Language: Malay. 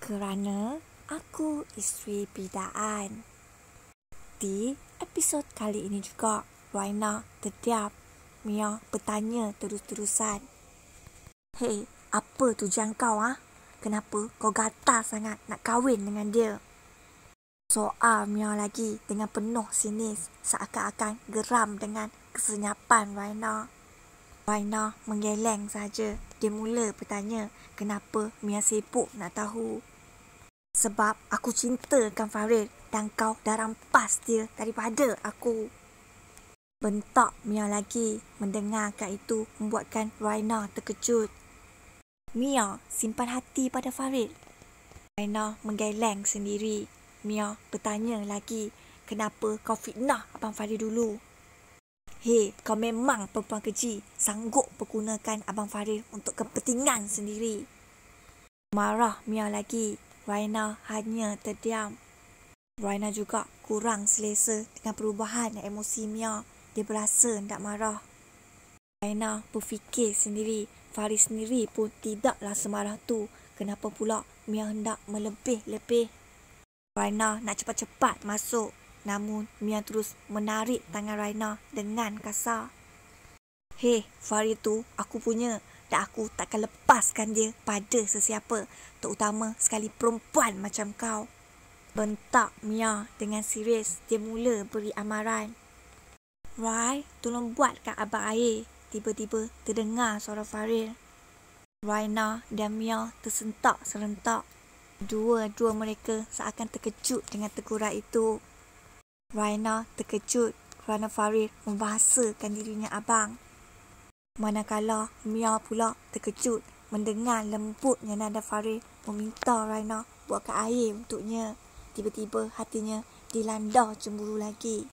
kerana aku isteri bidaan. Di episod kali ini juga, Raina terdiam. Mia bertanya terus-terusan. Hei, apa tujuan kau ah? Ha? Kenapa kau gatal sangat nak kahwin dengan dia? Soal Mia lagi dengan penuh sinis seakan-akan geram dengan kesenyapan Raina. Raina menggeleng saja. Dia mula bertanya kenapa Mia sibuk nak tahu. Sebab aku cintakan Farid dan kau dah rampas dia daripada aku. Bentak Mia lagi mendengar mendengarkan itu membuatkan Raina terkejut. Mia simpan hati pada Farid. Raina menggeleng sendiri. Mia bertanya lagi, kenapa kau fitnah Abang Farid dulu? Hei, kau memang perempuan keji sanggup menggunakan Abang Farid untuk kepentingan sendiri. Marah Mia lagi Raina hanya terdiam. Raina juga kurang selesa dengan perubahan emosi Mia. Dia berasa hendak marah. Raina berfikir sendiri. Faris sendiri pun tidaklah semarah tu. Kenapa pula Mia hendak melebih-lebih? Raina nak cepat-cepat masuk. Namun Mia terus menarik tangan Raina dengan kasar. Hei, Faria tu aku punya dan aku takkan lepaskan dia pada sesiapa. Terutama sekali perempuan macam kau. Bentak Mia dengan serius dia mula beri amaran. Rai, tolong buatkan abang air. Tiba-tiba terdengar suara Faril. Raina dan Mia tersentak serentak. Dua-dua mereka seakan terkejut dengan teguran itu. Raina terkejut kerana Faril membahasakan dirinya abang. Manakala Mia pula terkejut mendengar lembutnya nada Farid meminta Raina buatkan air untuknya. Tiba-tiba hatinya dilanda cemburu lagi.